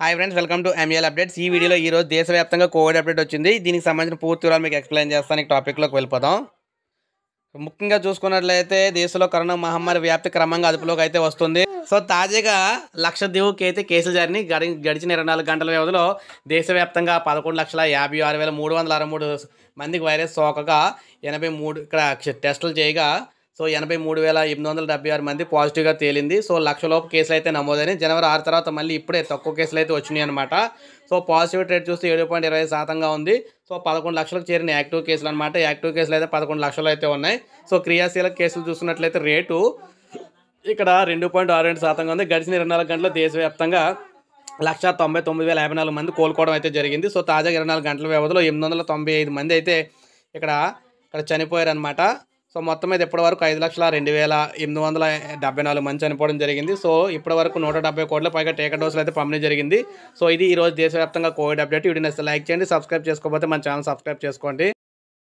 hi friends welcome to ML updates ఈ వీడియోలో ఈ రోజు దేశవ్యాప్తంగా కోవిడ్ అప్డేట్ వచ్చింది దీనికి సంబంధించిన పూర్తి వివరాలు మీకు ఎక్స్ప్లెయిన్ చేస్తాను ఈ టాపిక్లోకి వెళ్ళిపోదాం ముఖ్యంగా చూసుకున్నట్లయితే దేశంలో కరోనా మహమ్మారి వ్యాప్తి క్రమంగా అదుపులోకి అయితే వస్తుంది సో తాజాగా లక్షద్వీప్కి అయితే కేసులు జరిగి గడి గడిచిన ఇరవై నాలుగు గంటల వ్యవధిలో దేశవ్యాప్తంగా పదకొండు లక్షల యాభై ఆరు వేల మూడు వందల అరవై మూడు మందికి వైరస్ సోకగా ఎనభై మూడు ఇక్కడ టెస్టులు చేయగా సో ఎనభై మూడు వేల ఎనిమిది వందల డెబ్బై ఆరు మంది పాజిటివ్గా తేలింది సో లక్షలోపు కేసులు అయితే నమోదని జనవరి ఆరు తర్వాత మళ్ళీ ఇప్పుడే తక్కువ కేసులు అయితే వచ్చినాయి అనమాట సో పాజిటివ్ రేట్ చూస్తే ఏడు పాయింట్ ఇరవై శాతంగా ఉంది సో పదకొండు లక్షలకు చేరిన యాక్టివ్ కేసులు అనమాట యాక్టివ్ కేసులు అయితే పదకొండు లక్షలు అయితే ఉన్నాయి సో క్రియాశీల కేసులు చూసుకున్నట్లయితే రేటు ఇక్కడ రెండు పాయింట్ ఆరు రెండు శాతంగా ఉంది గడిచిన ఇరవై నాలుగు గంటల దేశవ్యాప్తంగా లక్షా తొంభై తొమ్మిది వేల యాభై నాలుగు మంది కోలుకోవడం అయితే జరిగింది సో తాజాగా ఇరవై నాలుగు గంటల వ్యవధిలో ఎనిమిది వందల తొంభై ఐదు మంది అయితే ఇక్కడ ఇక్కడ చనిపోయారనమాట సో మొత్తం మీద ఇప్పటి వరకు ఐదు లక్షల రెండు వేల ఎనిమిది వందల డెబ్బై నాలుగు మంది చనిపోవడం జరిగింది సో ఇప్పటి వరకు నూట డెబ్బై కోట్ల పైగా టీకా డోసులు అయితే పంపిణీ జరిగింది సో ఇది ఈరోజు దేశవ్యాప్తంగా కోవిడ్ అప్డేట్ వీడియో లైక్ చేయండి సబ్స్క్రైబ్ చేసుకోకపోతే మన ఛానల్ సబ్స్క్రైబ్ చేసుకోండి